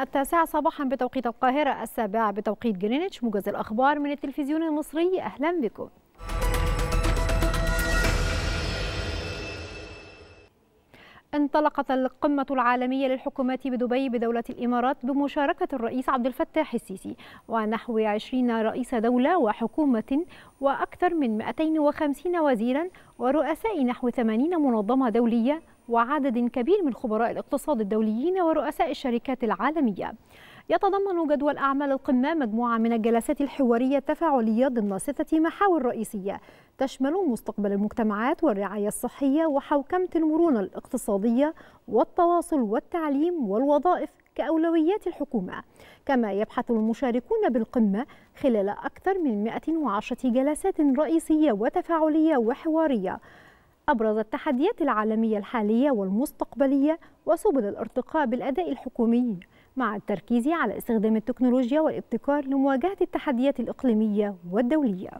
التاسعة صباحا بتوقيت القاهرة السابعة بتوقيت جرينتش موجز الأخبار من التلفزيون المصري أهلا بكم انطلقت القمة العالمية للحكومات بدبي بدولة الإمارات بمشاركة الرئيس عبد الفتاح السيسي ونحو 20 رئيس دولة وحكومة وأكثر من 250 وزيرا ورؤساء نحو 80 منظمة دولية وعدد كبير من خبراء الاقتصاد الدوليين ورؤساء الشركات العالمية يتضمن جدول أعمال القمة مجموعة من الجلسات الحوارية التفاعلية ضمن ستة محاور رئيسية تشمل مستقبل المجتمعات والرعاية الصحية وحوكمة المرونة الاقتصادية والتواصل والتعليم والوظائف كأولويات الحكومة كما يبحث المشاركون بالقمة خلال أكثر من 110 جلسات رئيسية وتفاعلية وحوارية أبرز التحديات العالمية الحالية والمستقبلية وسبل الارتقاء بالأداء الحكومي مع التركيز على استخدام التكنولوجيا والابتكار لمواجهة التحديات الإقليمية والدولية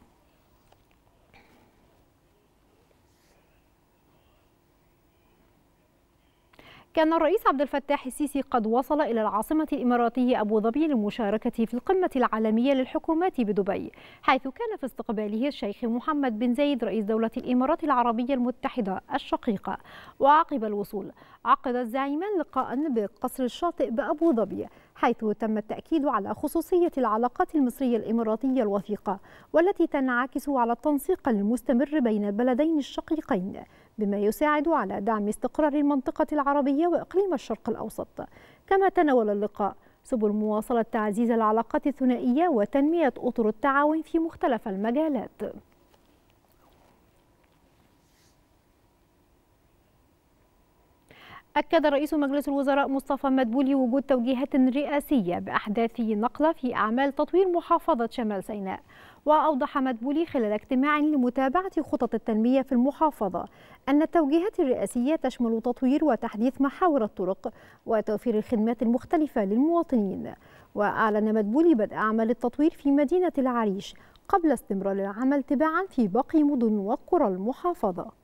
كان الرئيس عبد الفتاح السيسي قد وصل إلى العاصمة الإماراتية أبو ظبي للمشاركة في القمة العالمية للحكومات بدبي حيث كان في استقباله الشيخ محمد بن زايد رئيس دولة الإمارات العربية المتحدة الشقيقة وعقب الوصول عقد الزعيمان لقاء بقصر الشاطئ بأبو ظبي حيث تم التأكيد على خصوصية العلاقات المصرية الإماراتية الوثيقة والتي تنعكس على التنسيق المستمر بين البلدين الشقيقين بما يساعد على دعم استقرار المنطقة العربية وإقليم الشرق الأوسط كما تناول اللقاء سبل مواصلة تعزيز العلاقات الثنائية وتنمية أطر التعاون في مختلف المجالات أكد رئيس مجلس الوزراء مصطفى مدبولي وجود توجيهات رئاسية بأحداث نقلة في أعمال تطوير محافظة شمال سيناء وأوضح مدبولي خلال اجتماع لمتابعة خطط التنمية في المحافظة أن التوجيهات الرئاسية تشمل تطوير وتحديث محاور الطرق وتوفير الخدمات المختلفة للمواطنين وأعلن مدبولي بدء أعمال التطوير في مدينة العريش قبل استمرار العمل تباعا في باقي مدن وقرى المحافظة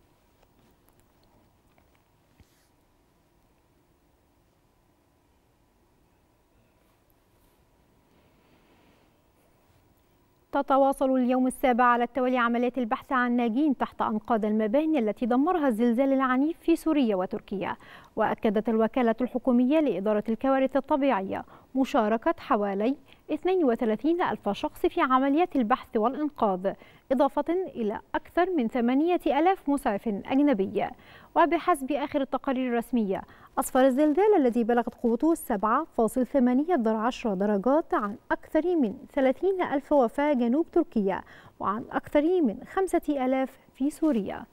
تتواصل اليوم السابع على التوالي عمليات البحث عن ناجين تحت أنقاض المباني التي دمرها الزلزال العنيف في سوريا وتركيا وأكدت الوكالة الحكومية لإدارة الكوارث الطبيعية مشاركة حوالي 32 ألف شخص في عمليات البحث والإنقاذ إضافة إلى أكثر من 8000 مسعف أجنبي وبحسب آخر التقارير الرسمية أسفر الزلزال الذي بلغت قوته 7.8 درجات عن أكثر من 30 ألف وفاة جنوب تركيا وعن أكثر من 5000 في سوريا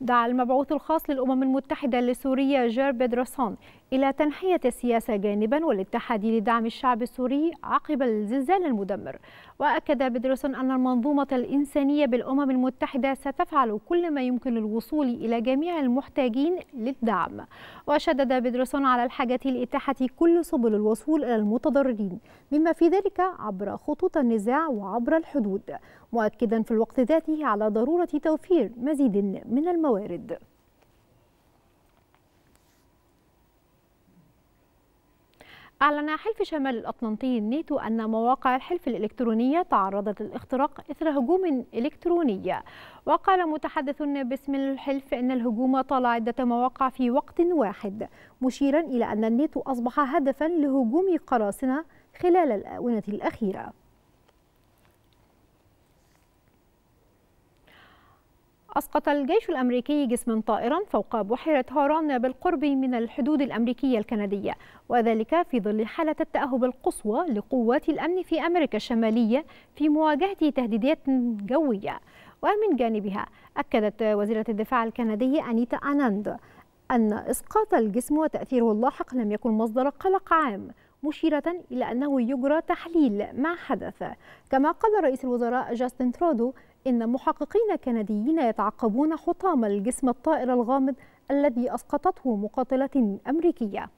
دعا المبعوث الخاص للأمم المتحدة لسوريا جير بيدرسون إلى تنحية السياسة جانبا والاتحاد لدعم الشعب السوري عقب الزلزال المدمر وأكد بيدرسون أن المنظومة الإنسانية بالأمم المتحدة ستفعل كل ما يمكن الوصول إلى جميع المحتاجين للدعم وشدد بيدرسون على الحاجة لإتاحة كل سبل الوصول إلى المتضررين بما في ذلك عبر خطوط النزاع وعبر الحدود مؤكدا في الوقت ذاته على ضرورة توفير مزيد من الم الموارد أعلن حلف شمال الأطلنطي الناتو أن مواقع الحلف الإلكترونية تعرضت للاختراق إثر هجوم إلكتروني وقال متحدث باسم الحلف أن الهجوم طال عدة مواقع في وقت واحد مشيرا إلى أن الناتو أصبح هدفا لهجوم قراصنة خلال الآونة الأخيرة أسقط الجيش الأمريكي جسما طائرا فوق بحيرة هاران بالقرب من الحدود الأمريكية الكندية وذلك في ظل حالة التأهب القصوى لقوات الأمن في أمريكا الشمالية في مواجهة تهديدات جوية ومن جانبها أكدت وزيرة الدفاع الكندية أنيتا أناند أن إسقاط الجسم وتأثيره اللاحق لم يكن مصدر قلق عام مشيرة إلى أنه يجرى تحليل ما حدث كما قال رئيس الوزراء جاستن ترودو إن محققين كنديين يتعقبون حطام الجسم الطائر الغامض الذي أسقطته مقاتلة أمريكية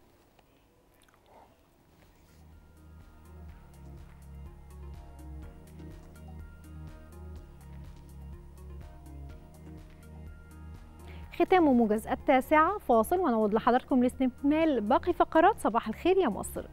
ختام موجز التاسعة فاصل ونعود لحضراتكم لاستكمال باقي فقرات صباح الخير يا مصر